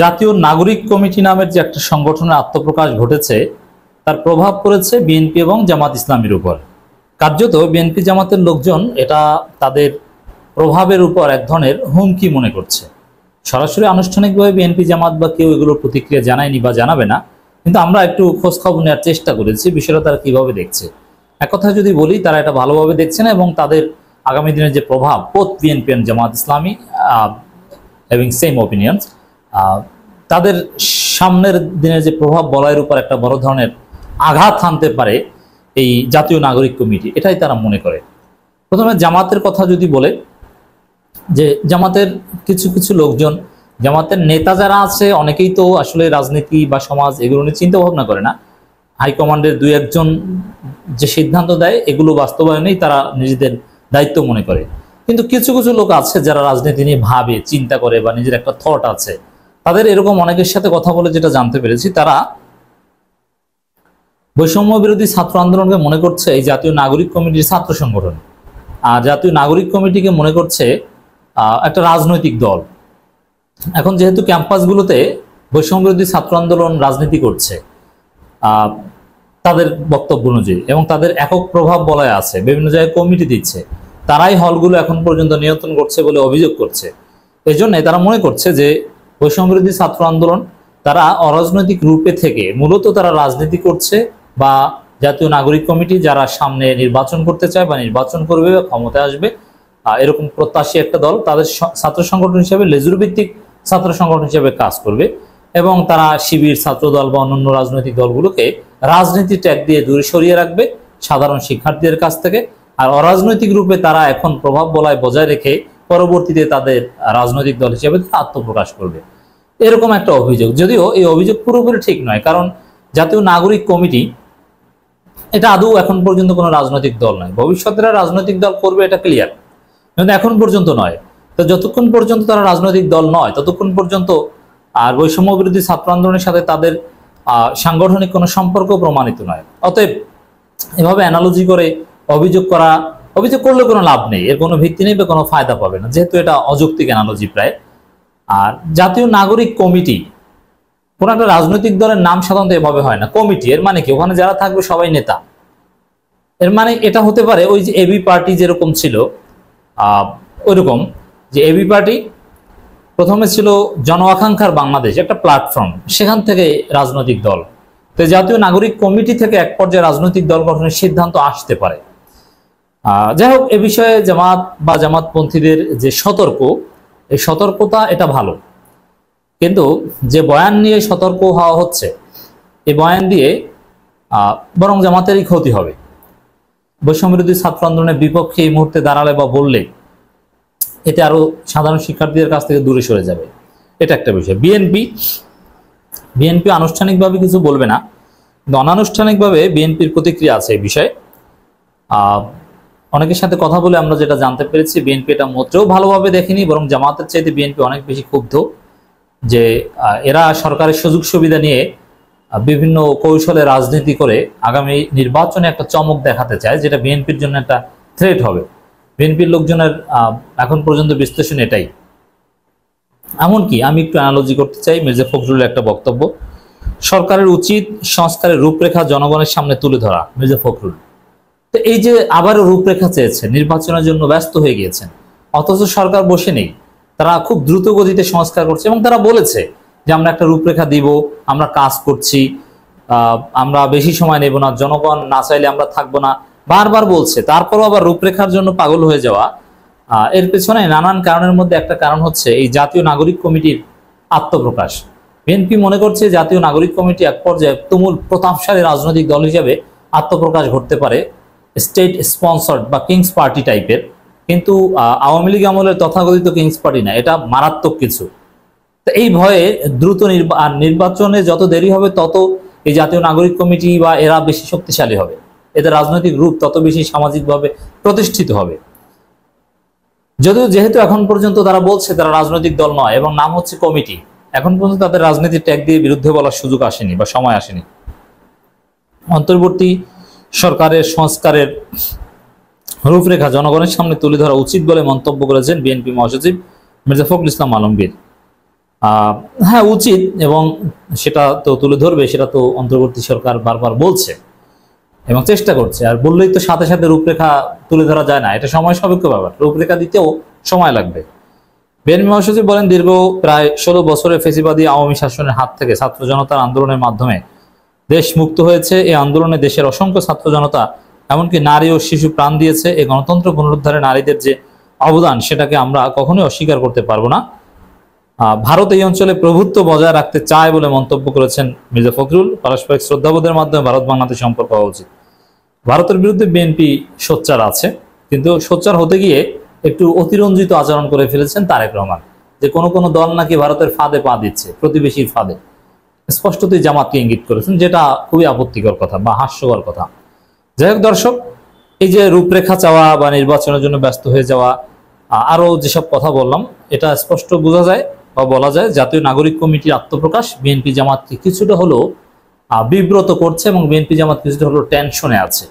জাতীয় নাগরিক কমিটি নামের যে একটা সংগঠনের আত্মপ্রকাশ ঘটেছে তার প্রভাব পড়েছে বিএনপি এবং জামাত ইসলামের উপর কার্যত বিএনপি জামাতের লোকজন এটা তাদের প্রভাবের উপর এক ধরনের হুমকি মনে করছে সরাসরি আনুষ্ঠানিকভাবে বিএনপি জামাত বা কেউ এগুলোর প্রতিক্রিয়া জানায়নি বা জানাবে না কিন্তু আমরা একটু খোঁজখবর নেওয়ার চেষ্টা করেছি বিষয়টা তারা কীভাবে দেখছে এক কথা যদি বলি তারা এটা ভালোভাবে দেখছে না এবং তাদের আগামী দিনের যে প্রভাব বোধ বিএনপি জামাত ইসলামী হ্যাভিং সেম ওপিনিয়ন্স তাদের সামনের দিনের যে প্রভাব বলয়ের উপর একটা বড় ধরনের আঘাত হানতে পারে এই জাতীয় নাগরিক কমিটি এটাই তারা মনে করে প্রথমে জামাতের কথা যদি বলে যে জামাতের কিছু কিছু লোকজন জামাতের নেতা যারা আছে অনেকেই তো আসলে রাজনীতি বা সমাজ এগুলো নিয়ে চিন্তা ভাবনা করে না হাইকমান্ডের দু একজন যে সিদ্ধান্ত দেয় এগুলো বাস্তবায়নেই তারা নিজেদের দায়িত্ব মনে করে কিন্তু কিছু কিছু লোক আছে যারা রাজনীতি নিয়ে ভাবে চিন্তা করে বা নিজের একটা থট আছে তাদের এরকম অনেকের সাথে কথা বলে যেটা জানতে পেরেছি তারা বৈষম্য বিরোধী ছাত্র আন্দোলনকে মনে করছে এই জাতীয় নাগরিক কমিটির ছাত্র সংগঠন আর জাতীয় নাগরিক কমিটিকে মনে করছে একটা রাজনৈতিক দল এখন যেহেতু ক্যাম্পাসগুলোতে বৈষম্য বিরোধী ছাত্র আন্দোলন রাজনীতি করছে তাদের বক্তব্য অনুযায়ী এবং তাদের একক প্রভাব বলায় আছে বিভিন্ন জায়গায় কমিটি দিচ্ছে তারাই হলগুলো এখন পর্যন্ত নিয়ন্ত্রণ করছে বলে অভিযোগ করছে এই তারা মনে করছে যে বৈষম্যবিরোধী ছাত্র আন্দোলন তারা অরাজনৈতিক রূপে থেকে মূলত তারা রাজনীতি করছে বা জাতীয় নাগরিক কমিটি যারা সামনে নির্বাচন করতে চায় বা নির্বাচন করবে বা ক্ষমতায় আসবে এরকম প্রত্যাশী একটা দল তাদের ছাত্র সংগঠন হিসেবে লেজুর ভিত্তিক ছাত্র সংগঠন হিসেবে কাজ করবে এবং তারা শিবির ছাত্র দল বা অন্যান্য রাজনৈতিক দলগুলোকে রাজনীতি ট্যাগ দিয়ে দূরে সরিয়ে রাখবে সাধারণ শিক্ষার্থীদের কাছ থেকে আর অরাজনৈতিক রূপে তারা এখন প্রভাব বলায় বজায় রেখে পরবর্তীতে তাদের রাজনৈতিক দল হিসেবে আত্মপ্রকাশ করবে এরকম একটা অভিযোগ যদিও এই অভিযোগ পুরোপুরি ঠিক নয় কারণ জাতীয় নাগরিক কমিটি এটা আদৌ এখন পর্যন্ত কোনো রাজনৈতিক দল নয় ভবিষ্যতে রাজনৈতিক দল করবে এটা ক্লিয়ার কিন্তু এখন পর্যন্ত নয় তো যতক্ষণ পর্যন্ত তারা রাজনৈতিক দল নয় ততক্ষণ পর্যন্ত আর বৈষম্য বিরোধী ছাত্র আন্দোলনের সাথে তাদের সাংগঠনিক কোনো সম্পর্ক প্রমাণিত নয় অতএব এভাবে অ্যানালজি করে অভিযোগ করা অভিযোগ করলে কোনো লাভ নেই এর কোনো ভিত্তি নেই বা কোনো ফায়দা পাবে না যেহেতু এটা অযৌক্তিক অ্যানালজি প্রায় আর জাতীয় নাগরিক কমিটি কোনো একটা রাজনৈতিক দলের নাম সাধারণত এভাবে হয় না কমিটি এর মানে কি ওখানে যারা থাকবে সবাই নেতা এর মানে এটা হতে পারে ওই যে এবি পার্টি যেরকম ছিল ওইরকম যে এবি পার্টি প্রথমে ছিল জন আকাঙ্ক্ষার বাংলাদেশ একটা প্ল্যাটফর্ম সেখান থেকে রাজনৈতিক দল তো জাতীয় নাগরিক কমিটি থেকে এক পর্যায়ে রাজনৈতিক দল গঠনের সিদ্ধান্ত আসতে পারে যাই হোক এ বিষয়ে জামাত বা জামাতপন্থীদের যে সতর্ক এই সতর্কতা এটা ভালো কিন্তু যে বয়ান নিয়ে সতর্ক হওয়া হচ্ছে এই বয়ান দিয়ে বরং জামাতেরই ক্ষতি হবে বৈষম্যবিরোধী ছাত্র আন্দোলনের বিপক্ষে এই মুহূর্তে দাঁড়ালে বা বললে এতে আরও সাধারণ শিক্ষার্থীদের কাছ থেকে দূরে সরে যাবে এটা একটা বিষয় বিএনপি বিএনপি আনুষ্ঠানিকভাবে কিছু বলবে না কিন্তু অনানুষ্ঠানিকভাবে বিএনপির প্রতিক্রিয়া আছে এই বিষয়ে অনেকের সাথে কথা বলে আমরা যেটা জানতে পেরেছি বিএনপি এটা মোটেও ভালোভাবে দেখেনি বরং জামাতের চাইতে বিএনপি অনেক বেশি ক্ষুব্ধ যে এরা সরকারের সুযোগ সুবিধা নিয়ে বিভিন্ন কৌশলে রাজনীতি করে আগামী নির্বাচনে একটা চমক দেখাতে চায় যেটা বিএনপির জন্য একটা থ্রেট হবে বিএনপির লোকজনের এখন পর্যন্ত বিশ্লেষণ এটাই এমনকি আমি একটু অ্যানালজি করতে চাই মির্জা ফখরুলের একটা বক্তব্য সরকারের উচিত সংস্কারের রূপরেখা জনগণের সামনে তুলে ধরা মির্জা ফখরুল তো এই যে আবারও রূপরেখা চেয়েছে নির্বাচনের জন্য ব্যস্ত হয়ে গিয়েছেন অথচ সরকার বসে নেই তারা খুব দ্রুত গতিতে সংস্কার করছে এবং তারা বলেছে যে আমরা একটা রূপরেখা দিব আমরা কাজ করছি আমরা বেশি সময় নেব না জনগণ না চাইলে আমরা থাকবো না বারবার বলছে তারপরও আবার রূপরেখার জন্য পাগল হয়ে যাওয়া এর পেছনে নানান কারণের মধ্যে একটা কারণ হচ্ছে এই জাতীয় নাগরিক কমিটির আত্মপ্রকাশ বিএনপি মনে করছে জাতীয় নাগরিক কমিটি এক পর্যায়ে তুমুল প্রতাপশালী রাজনৈতিক দল হিসাবে আত্মপ্রকাশ ঘটতে পারে স্টেট স্পন্সর্ড বা কিংস পার্টি টাইপের কিন্তু আওয়ামী লীগ আমলের তথাকথিত কিংস পার্টি না এটা মারাত্মক কিছু তো এই ভয়ে দ্রুত নির্বাচনে যত দেরি হবে তত এই জাতীয় নাগরিক কমিটি বা এরা বেশি শক্তিশালী হবে এদের রাজনৈতিক রূপ তত বেশি সামাজিকভাবে প্রতিষ্ঠিত হবে যদিও যেহেতু এখন পর্যন্ত তারা বলছে তারা রাজনৈতিক দল নয় এবং নাম হচ্ছে কমিটি এখন পর্যন্ত তাদের রাজনীতির ট্যাগ দিয়ে বিরুদ্ধে বলার সুযোগ আসেনি বা সময় আসেনি অন্তর্বর্তী সরকারের সংস্কারের রূপরেখা জনগণের সামনে তুলে ধরা উচিত বলে মন্তব্য করেছেন বিএনপি মহাসচিব মির্জা ফখরুল ইসলাম আলমগীর হ্যাঁ উচিত এবং সেটা তো তুলে ধরবে সেটা তো অন্তর্বর্তী সরকার বারবার বলছে এবং চেষ্টা করছে আর বললেই তো সাথে সাথে রূপরেখা তুলে ধরা যায় না এটা সময় সাপেক্ষ ব্যাপার রূপরেখা দিতেও সময় লাগবে বিএনপি মহাসচিব বলেন দীর্ঘ প্রায় ষোলো বছরের ফেসিবাদী আওয়ামী শাসনের হাত থেকে ছাত্র জনতার আন্দোলনের মাধ্যমে দেশ মুক্ত হয়েছে এই আন্দোলনে দেশের অসংখ্য ছাত্র জনতা এমনকি নারী ও শিশু প্রাণ দিয়েছে এই গণতন্ত্র পুনরুদ্ধারে নারীদের যে অবদান সেটাকে আমরা কখনোই অস্বীকার করতে পারবো না ভারত এই অঞ্চলে প্রভুত্ব বজায় রাখতে চায় বলে মন্তব্য করেছেন মির্জা ফখরুল পারস্পরিক শ্রদ্ধাবোধের মাধ্যমে ভারত বাংলাদেশ সম্পর্ক হওয়া উচিত ভারতের বিরুদ্ধে বিএনপি সোচ্চার আছে কিন্তু সোচ্চার হতে গিয়ে একটু অতিরঞ্জিত আচরণ করে ফেলেছেন তারেক রহমান যে কোনো কোনো দল নাকি ভারতের ফাঁদে পা দিচ্ছে প্রতিবেশীর ফাঁদে স্পষ্টতই জামাতকে ইঙ্গিত করেছেন যেটা খুবই আপত্তিকর কথা বা হাস্যকর কথা যাই হোক দর্শক এই যে রূপরেখা চাওয়া বা নির্বাচনের জন্য ব্যস্ত হয়ে যাওয়া আরও যেসব কথা বললাম এটা স্পষ্ট বোঝা যায় বা বলা যায় জাতীয় নাগরিক কমিটির আত্মপ্রকাশ বিএনপি জামাতকে কিছুটা হলেও বিব্রত করছে এবং বিএনপি জামাত কিছুটা হলেও টেনশনে আছে